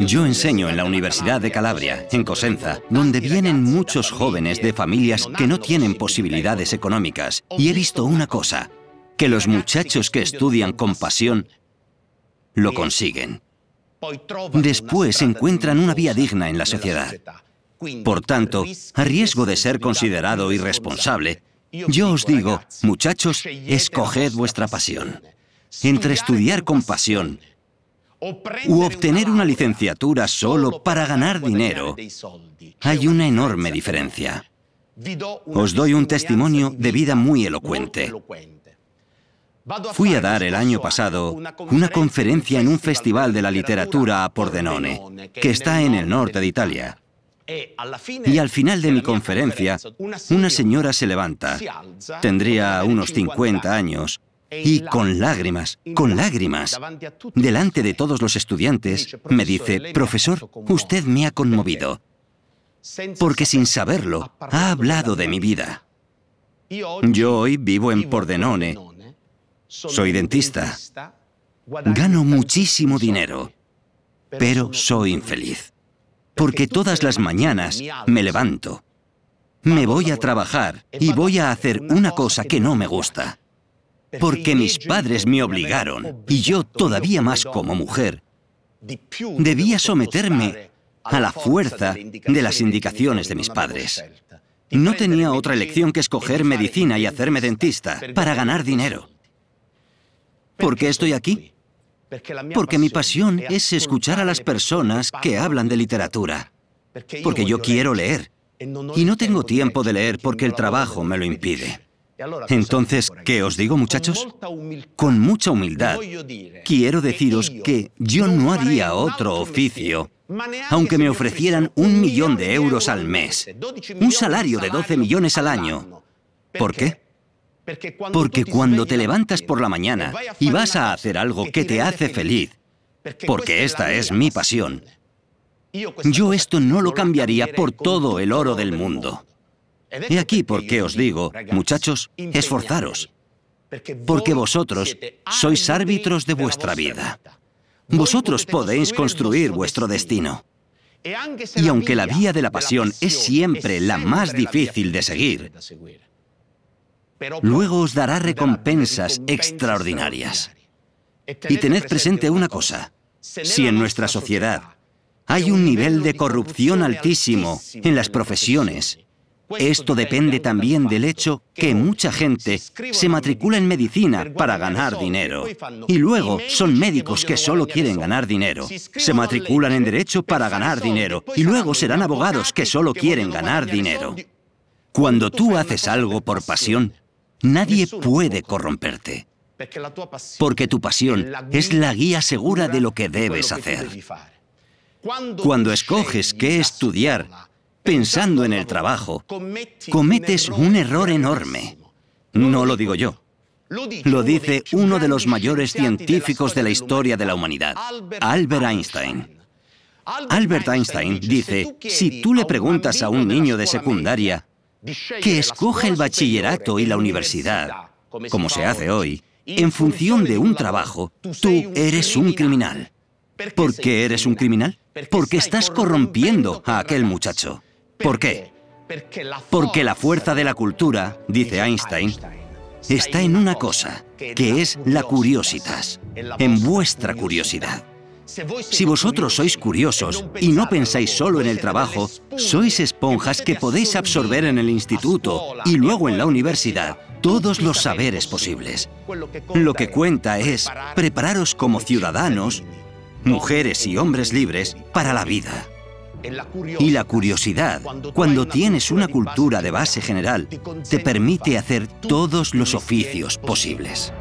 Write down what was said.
Yo enseño en la Universidad de Calabria, en Cosenza, donde vienen muchos jóvenes de familias que no tienen posibilidades económicas. Y he visto una cosa, que los muchachos que estudian con pasión lo consiguen. Después encuentran una vía digna en la sociedad. Por tanto, a riesgo de ser considerado irresponsable, yo os digo, muchachos, escoged vuestra pasión. Entre estudiar con pasión u obtener una licenciatura solo para ganar dinero, hay una enorme diferencia. Os doy un testimonio de vida muy elocuente. Fui a dar el año pasado una conferencia en un festival de la literatura a Pordenone, que está en el norte de Italia. Eh, y al final de mi conferencia, una señora se levanta, tendría unos 50 años, y con lágrimas, con lágrimas, delante de todos los estudiantes, me dice, profesor, usted me ha conmovido, porque sin saberlo, ha hablado de mi vida. Yo hoy vivo en Pordenone, soy dentista, gano muchísimo dinero, pero soy infeliz, porque todas las mañanas me levanto, me voy a trabajar e y voy a hacer una cosa que no me gusta porque mis padres me obligaron, y yo todavía más como mujer, debía someterme a la fuerza de las indicaciones de mis padres. No tenía otra elección que escoger medicina y hacerme dentista para ganar dinero. ¿Por qué estoy aquí? Porque mi pasión es escuchar a las personas que hablan de literatura. Porque yo quiero leer. Y no tengo tiempo de leer porque el trabajo me lo impide. Entonces, ¿qué os digo muchachos? Con mucha humildad, quiero deciros que yo no haría otro oficio, aunque me ofrecieran un millón de euros al mes, un salario de 12 millones al año. ¿Por qué? Porque cuando te levantas por la mañana y vas a hacer algo que te hace feliz, porque esta es mi pasión, yo pues, esto no lo cambiaría por todo el oro del mundo. He aquí por qué os digo, muchachos, esforzaros, porque vosotros sois árbitros de vuestra vida. Vosotros podéis construir vuestro destino. Y aunque la vía de la pasión es siempre la más difícil de seguir, luego os dará recompensas extraordinarias. Y tened presente una cosa, si en nuestra sociedad hay un nivel de corrupción altísimo en las profesiones esto depende también del hecho que mucha gente se matricula en medicina para ganar dinero y luego son médicos que solo quieren ganar dinero. Se matriculan en derecho para ganar dinero y luego serán abogados que solo quieren ganar dinero. Cuando tú haces algo por pasión, nadie puede corromperte. Porque tu pasión es la guía segura de lo que debes hacer. Cuando escoges qué estudiar pensando en el trabajo, cometes un error enorme. No lo digo yo. Lo dice uno de los mayores científicos de la historia de la humanidad, Albert Einstein. Albert Einstein dice, si tú le preguntas a un niño de secundaria que escoja el bachillerato y la universidad, como se hace hoy, en función de un trabajo, tú eres un criminal. ¿Por qué eres un criminal? Porque estás corrompiendo a aquel muchacho. ¿Por qué? Porque la fuerza de la cultura, dice Einstein, está en una cosa, que es la curiositas, en vuestra curiosidad. Si vosotros sois curiosos y no pensáis solo en el trabajo, sois esponjas que podéis absorber en el instituto y luego en la universidad todos los saberes posibles. Lo que cuenta es prepararos como ciudadanos, mujeres y hombres libres, para la vida. Y la curiosidad, cuando tienes una cultura de base general, te permite hacer todos los oficios posibles.